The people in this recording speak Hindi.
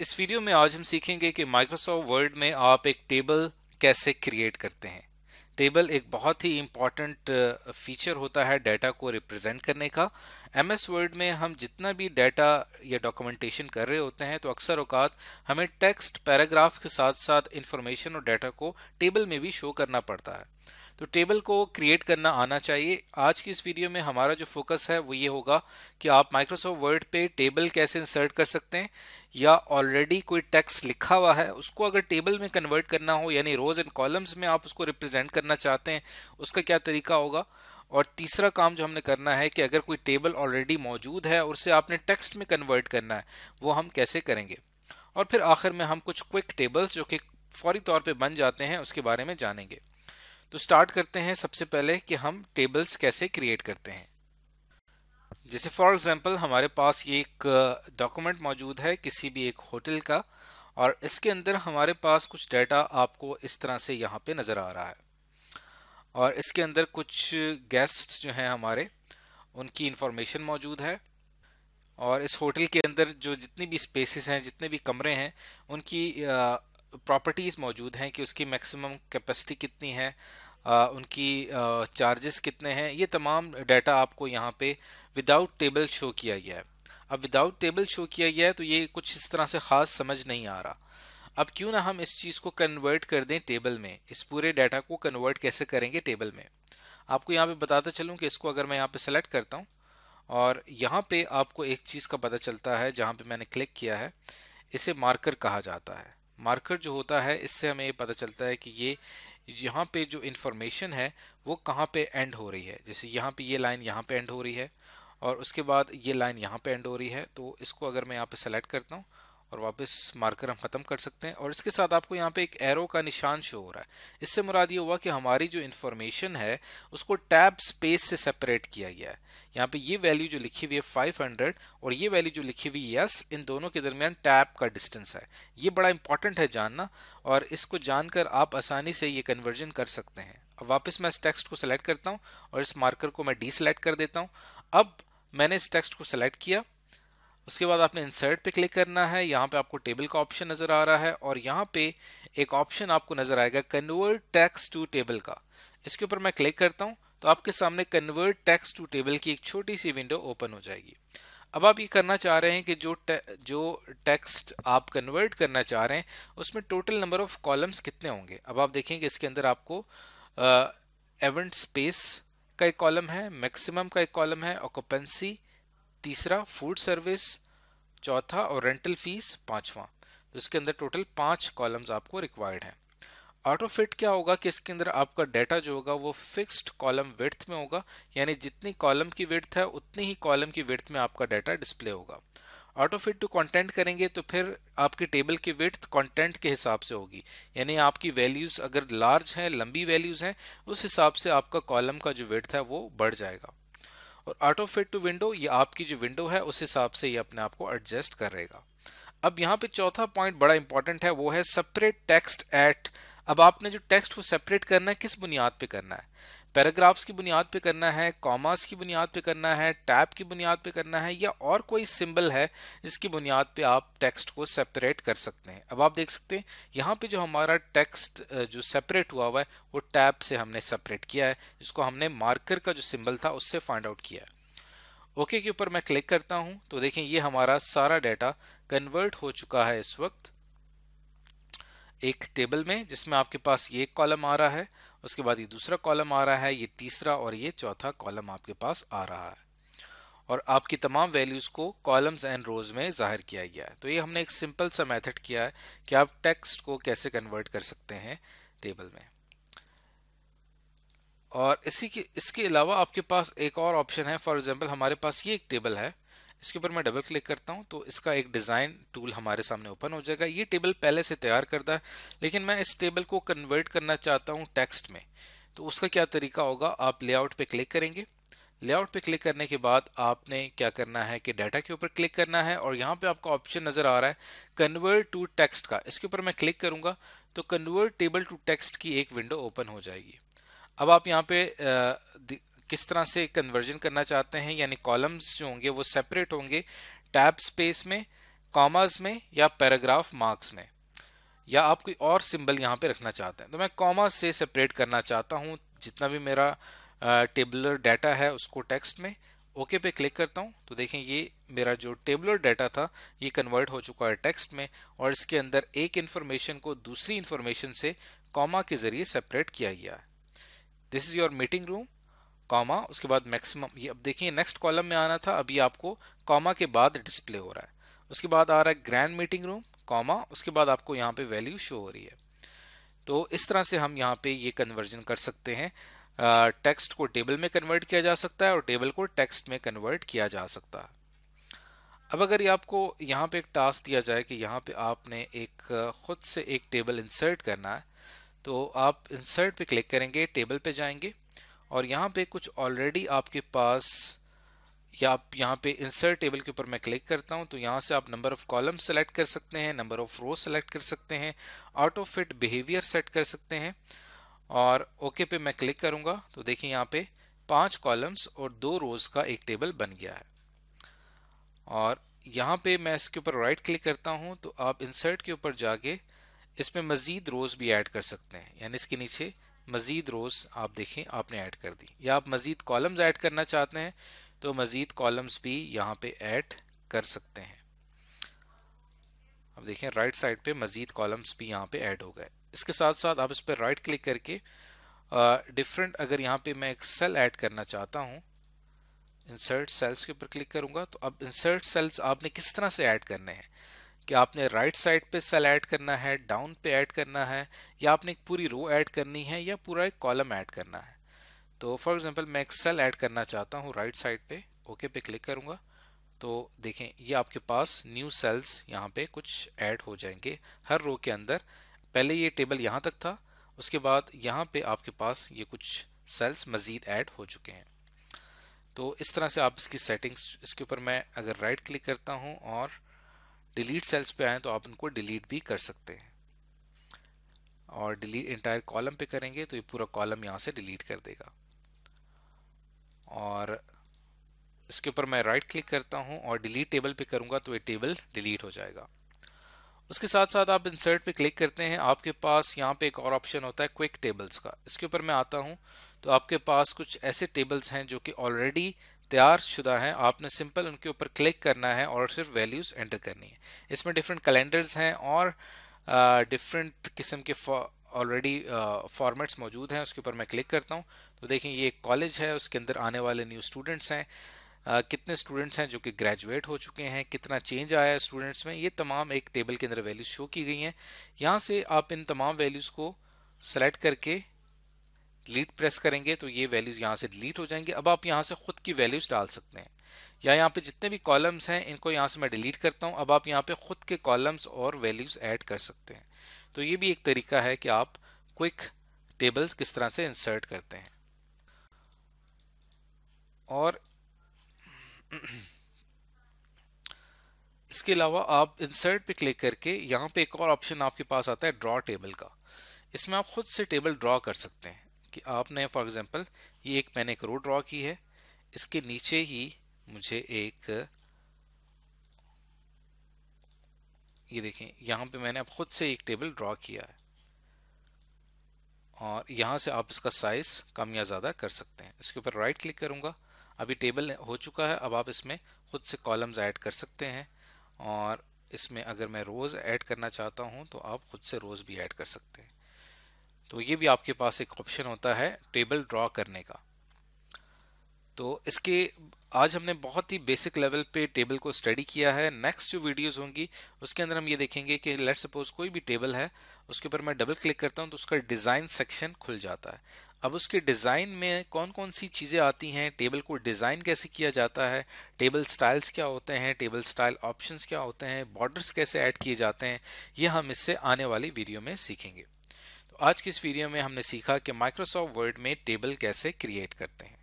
इस वीडियो में आज हम सीखेंगे कि माइक्रोसॉफ्ट वर्ड में आप एक टेबल कैसे क्रिएट करते हैं टेबल एक बहुत ही इम्पॉर्टेंट फीचर uh, होता है डाटा को रिप्रेजेंट करने का एम एस वर्ड में हम जितना भी डाटा या डॉक्यूमेंटेशन कर रहे होते हैं तो अक्सर अवकात हमें टेक्स्ट पैराग्राफ के साथ साथ इंफॉर्मेशन और डाटा को टेबल में भी शो करना पड़ता है तो टेबल को क्रिएट करना आना चाहिए आज की इस वीडियो में हमारा जो फोकस है वो ये होगा कि आप माइक्रोसॉफ्ट वर्ड पे टेबल कैसे इंसर्ट कर सकते हैं या ऑलरेडी कोई टेक्स्ट लिखा हुआ है उसको अगर टेबल में कन्वर्ट करना हो यानी रोज़ एंड कॉलम्स में आप उसको रिप्रेजेंट करना चाहते हैं उसका क्या तरीका होगा और तीसरा काम जो हमने करना है कि अगर कोई टेबल ऑलरेडी मौजूद है और उसे आपने टेक्स्ट में कन्वर्ट करना है वो हम कैसे करेंगे और फिर आखिर में हम कुछ क्विक टेबल्स जो कि फौरी तौर पे बन जाते हैं उसके बारे में जानेंगे तो स्टार्ट करते हैं सबसे पहले कि हम टेबल्स कैसे क्रिएट करते हैं जैसे फॉर एग्जांपल हमारे पास ये एक डॉक्यूमेंट uh, मौजूद है किसी भी एक होटल का और इसके अंदर हमारे पास कुछ डाटा आपको इस तरह से यहाँ पे नज़र आ रहा है और इसके अंदर कुछ गेस्ट जो हैं हमारे उनकी इन्फॉर्मेशन मौजूद है और इस होटल के अंदर जो जितनी भी स्पेसेस हैं जितने भी कमरे हैं उनकी uh, प्रॉपर्टीज़ मौजूद हैं कि उसकी मैक्सिमम कैपेसिटी कितनी है आ, उनकी चार्जेस कितने हैं ये तमाम डाटा आपको यहाँ पे विदाउट टेबल शो किया गया है अब विदाउट टेबल शो किया गया है तो ये कुछ इस तरह से ख़ास समझ नहीं आ रहा अब क्यों ना हम इस चीज़ को कन्वर्ट कर दें टेबल में इस पूरे डाटा को कन्वर्ट कैसे करेंगे टेबल में आपको यहाँ पे बताता चलूँ कि इसको अगर मैं यहाँ पे सेलेक्ट करता हूँ और यहाँ पे आपको एक चीज़ का पता चलता है जहाँ पे मैंने क्लिक किया है इसे मार्कर कहा जाता है मार्कर जो होता है इससे हमें ये पता चलता है कि ये यहाँ पे जो इन्फॉर्मेशन है वो कहाँ पे एंड हो रही है जैसे यहाँ पे ये लाइन यहाँ पे एंड हो रही है और उसके बाद ये लाइन यहाँ पे एंड हो रही है तो इसको अगर मैं यहाँ पे सेलेक्ट करता हूँ और वापस मार्कर हम ख़त्म कर सकते हैं और इसके साथ आपको यहाँ पे एक एरो का निशान शो हो रहा है इससे मुराद ये हुआ कि हमारी जो इन्फॉर्मेशन है उसको टैब स्पेस से सेपरेट किया गया है यहाँ पे ये वैल्यू जो लिखी हुई है 500 और ये वैल्यू जो लिखी हुई है यस इन दोनों के दरमियान टैब का डिस्टेंस है ये बड़ा इंपॉर्टेंट है जानना और इसको जानकर आप आसानी से ये कन्वर्जन कर सकते हैं अब वापस मैं इस टेक्स्ट को सिलेक्ट करता हूँ और इस मार्कर को मैं डी कर देता हूँ अब मैंने इस टेक्स्ट को सिलेक्ट किया उसके बाद आपने इंसर्ट पे क्लिक करना है यहाँ पे आपको टेबल का ऑप्शन नज़र आ रहा है और यहाँ पे एक ऑप्शन आपको नज़र आएगा कन्वर्ट टैक्स टू टेबल का इसके ऊपर मैं क्लिक करता हूँ तो आपके सामने कन्वर्ट टैक्स टू टेबल की एक छोटी सी विंडो ओपन हो जाएगी अब आप ये करना चाह रहे हैं कि जो टे, जो टेक्स्ट आप कन्वर्ट करना चाह रहे हैं उसमें टोटल नंबर ऑफ कॉलम्स कितने होंगे अब आप देखेंगे इसके अंदर आपको एवेंट स्पेस का एक कॉलम है मैक्सिमम का एक कॉलम है ऑक्यूपेंसी तीसरा फूड सर्विस चौथा और रेंटल फीस पांचवा तो इसके अंदर टोटल पांच कॉलम्स आपको रिक्वायर्ड हैं ऑटो फिट क्या होगा कि इसके अंदर आपका डाटा जो होगा वो फिक्स्ड कॉलम विड्थ में होगा यानी जितनी कॉलम की विड्थ है उतनी ही कॉलम की विड्थ में आपका डाटा डिस्प्ले होगा ऑटो फिट टू कंटेंट करेंगे तो फिर आपकी टेबल की विड्थ कंटेंट के हिसाब से होगी यानी आपकी वैल्यूज़ अगर लार्ज हैं लंबी वैल्यूज़ हैं उस हिसाब से आपका कॉलम का जो विड्थ है वो बढ़ जाएगा और ऑटो फिट टू विंडो ये आपकी जो विंडो है उस हिसाब से ये अपने आप को एडजस्ट करेगा अब यहाँ पे चौथा पॉइंट बड़ा इंपॉर्टेंट है वो है सेपरेट टेक्स्ट एट अब आपने जो टेक्स्ट को सेपरेट करना है किस बुनियाद पे करना है पैराग्राफ्स की बुनियाद पे करना है कॉमास की बुनियाद पे करना है टैब की बुनियाद पे करना है या और कोई सिंबल है जिसकी बुनियाद पे आप टेक्स्ट को सेपरेट कर सकते हैं अब आप देख सकते हैं यहाँ पे जो हमारा टेक्स्ट जो सेपरेट हुआ हुआ है वो टैब से हमने सेपरेट किया है जिसको हमने मार्कर का जो सिंबल था उससे फाइंड आउट किया है ओके के ऊपर मैं क्लिक करता हूँ तो देखें ये हमारा सारा डाटा कन्वर्ट हो चुका है इस वक्त एक टेबल में जिसमें आपके पास ये कॉलम आ रहा है उसके बाद ये दूसरा कॉलम आ रहा है ये तीसरा और ये चौथा कॉलम आपके पास आ रहा है और आपकी तमाम वैल्यूज़ को कॉलम्स एंड रोज में जाहिर किया गया है तो ये हमने एक सिंपल सा मेथड किया है कि आप टेक्स्ट को कैसे कन्वर्ट कर सकते हैं टेबल में और इसी के इसके अलावा आपके पास एक और ऑप्शन है फॉर एग्जांपल हमारे पास ये एक टेबल है इसके ऊपर मैं डबल क्लिक करता हूँ तो इसका एक डिज़ाइन टूल हमारे सामने ओपन हो जाएगा ये टेबल पहले से तैयार करता है लेकिन मैं इस टेबल को कन्वर्ट करना चाहता हूँ टेक्स्ट में तो उसका क्या तरीका होगा आप लेआउट पे क्लिक करेंगे लेआउट पे क्लिक करने के बाद आपने क्या करना है कि डाटा के ऊपर क्लिक करना है और यहाँ पे आपका ऑप्शन नज़र आ रहा है कन्वर्ट टू टेक्स्ट का इसके ऊपर मैं क्लिक करूँगा तो कन्वर्ट टेबल टू टेक्स्ट की एक विंडो ओपन हो जाएगी अब आप यहाँ पे किस तरह से कन्वर्जन करना चाहते हैं यानी कॉलम्स जो होंगे वो सेपरेट होंगे टैब स्पेस में कॉमास में या पैराग्राफ मार्क्स में या आप कोई और सिंबल यहाँ पे रखना चाहते हैं तो मैं कॉमा से सेपरेट करना चाहता हूँ जितना भी मेरा टेबलर डाटा है उसको टेक्स्ट में ओके पे क्लिक करता हूँ तो देखें ये मेरा जो टेबलर डाटा था ये कन्वर्ट हो चुका है टेक्स्ट में और इसके अंदर एक इन्फॉर्मेशन को दूसरी इन्फॉर्मेशन से कॉमा के ज़रिए सेपरेट किया गया है this is your meeting room comma उसके बाद मैक्सिमम ये अब देखिए नेक्स्ट कॉलम में आना था अभी आपको कॉमा के बाद डिस्प्ले हो रहा है उसके बाद आ रहा है ग्रैंड मीटिंग रूम कॉमा उसके बाद आपको यहाँ पे वैल्यू शो हो रही है तो इस तरह से हम यहाँ पे ये कन्वर्जन कर सकते हैं टेक्स्ट को टेबल में कन्वर्ट किया जा सकता है और टेबल को टेक्स्ट में कन्वर्ट किया जा सकता है अब अगर ये आपको यहाँ पे एक टास्क दिया जाए कि यहाँ पे आपने एक ख़ुद से एक टेबल इंसर्ट करना है तो आप इंसर्ट पे क्लिक करेंगे टेबल पे जाएंगे और यहाँ पे कुछ ऑलरेडी आपके पास या आप यहाँ पे इंसर्ट टेबल के ऊपर मैं क्लिक करता हूँ तो यहाँ से आप नंबर ऑफ कॉलम सेलेक्ट कर सकते हैं नंबर ऑफ रो सेलेक्ट कर सकते हैं out of fit behaviour set कर सकते हैं और ओके okay पे मैं क्लिक करूँगा तो देखिए यहाँ पे पांच कॉलम्स और दो रोज़ का एक टेबल बन गया है और यहाँ पे मैं इसके ऊपर राइट क्लिक करता हूँ तो आप इंसर्ट के ऊपर जाके इसमें मज़ीद रोज़ भी ऐड कर सकते हैं यानी इसके नीचे मज़ीद रोज़ आप देखें आपने ऐड कर दी या आप मज़ीद कॉलम्स ऐड करना चाहते हैं तो मज़ीद कॉलम्स भी यहाँ पे ऐड कर सकते हैं अब देखें राइट साइड पे मज़ीद कॉलम्स भी यहाँ पे ऐड हो गए इसके साथ साथ आप इस पर राइट क्लिक करके डिफरेंट अगर यहाँ पे मैं एक सेल ऐड करना चाहता हूँ इंसर्ट सेल्स के ऊपर क्लिक करूँगा तो अब इंसर्ट सेल्स आपने किस तरह से ऐड करने हैं कि आपने राइट साइड पे सेल ऐड करना है डाउन पे ऐड करना है या आपने एक पूरी रो ऐड करनी है या पूरा एक कॉलम ऐड करना है तो फॉर एग्जांपल मैं एक सेल ऐड करना चाहता हूँ राइट साइड पे ओके पे क्लिक करूँगा तो देखें ये आपके पास न्यू सेल्स यहाँ पे कुछ ऐड हो जाएंगे हर रो के अंदर पहले ये टेबल यहाँ तक था उसके बाद यहाँ पर आपके पास ये कुछ सेल्स मज़ीद ऐड हो चुके हैं तो इस तरह से आप इसकी सेटिंग्स इसके ऊपर मैं अगर राइट क्लिक करता हूँ और डिलीट सेल्स पे आए तो आप उनको डिलीट भी कर सकते हैं और डिलीट इंटायर कॉलम पे करेंगे तो ये पूरा कॉलम यहाँ से डिलीट कर देगा और इसके ऊपर मैं राइट क्लिक करता हूँ और डिलीट टेबल पे करूँगा तो ये टेबल डिलीट हो जाएगा उसके साथ साथ आप इंसर्ट पे क्लिक करते हैं आपके पास यहाँ पे एक और ऑप्शन होता है क्विक टेबल्स का इसके ऊपर मैं आता हूँ तो आपके पास कुछ ऐसे टेबल्स हैं जो कि ऑलरेडी तैयार शुदा हैं आपने सिंपल उनके ऊपर क्लिक करना है और सिर्फ वैल्यूज़ एंटर करनी है इसमें डिफरेंट कैलेंडर्स हैं और डिफरेंट किस्म के ऑलरेडी फॉर्मेट्स मौजूद हैं उसके ऊपर मैं क्लिक करता हूँ तो देखें ये एक कॉलेज है उसके अंदर आने वाले न्यू स्टूडेंट्स हैं Uh, कितने स्टूडेंट्स हैं जो कि ग्रेजुएट हो चुके हैं कितना चेंज आया है स्टूडेंट्स में ये तमाम एक टेबल के अंदर वैल्यूज शो की गई हैं यहाँ से आप इन तमाम वैल्यूज़ को सेलेक्ट करके डिलीट प्रेस करेंगे तो ये वैल्यूज़ यहाँ से डिलीट हो जाएंगे अब आप यहाँ से ख़ुद की वैल्यूज़ डाल सकते हैं या यहाँ पे जितने भी कॉलम्स हैं इनको यहाँ से मैं डिलीट करता हूँ अब आप यहाँ पे ख़ुद के कॉलम्स और वैल्यूज़ ऐड कर सकते हैं तो ये भी एक तरीका है कि आप क्विक टेबल्स किस तरह से इंसर्ट करते हैं और इसके अलावा आप इंसर्ट पे क्लिक करके यहाँ पे एक और ऑप्शन आपके पास आता है ड्रॉ टेबल का इसमें आप खुद से टेबल ड्रॉ कर सकते हैं कि आपने फॉर एग्जांपल ये एक मैंने एक रोड ड्रॉ की है इसके नीचे ही मुझे एक ये देखें यहाँ पे मैंने अब खुद से एक टेबल ड्रॉ किया है और यहाँ से आप इसका साइज़ कम या ज़्यादा कर सकते हैं इसके ऊपर राइट क्लिक करूँगा अभी टेबल हो चुका है अब आप इसमें खुद से कॉलम्स ऐड कर सकते हैं और इसमें अगर मैं रोज़ ऐड करना चाहता हूँ तो आप खुद से रोज़ भी ऐड कर सकते हैं तो ये भी आपके पास एक ऑप्शन होता है टेबल ड्रॉ करने का तो इसके आज हमने बहुत ही बेसिक लेवल पे टेबल को स्टडी किया है नेक्स्ट जो वीडियोस होंगी उसके अंदर हम ये देखेंगे कि लेट सपोज कोई भी टेबल है उसके ऊपर मैं डबल क्लिक करता हूँ तो उसका डिज़ाइन सेक्शन खुल जाता है अब उसके डिज़ाइन में कौन कौन सी चीज़ें आती हैं टेबल को डिज़ाइन कैसे किया जाता है टेबल स्टाइल्स क्या होते हैं टेबल स्टाइल ऑप्शंस क्या होते हैं बॉर्डर्स कैसे ऐड किए जाते हैं ये हम इससे आने वाली वीडियो में सीखेंगे आज की इस वीडियो में हमने सीखा कि माइक्रोसॉफ्ट वर्ड में टेबल कैसे क्रिएट करते हैं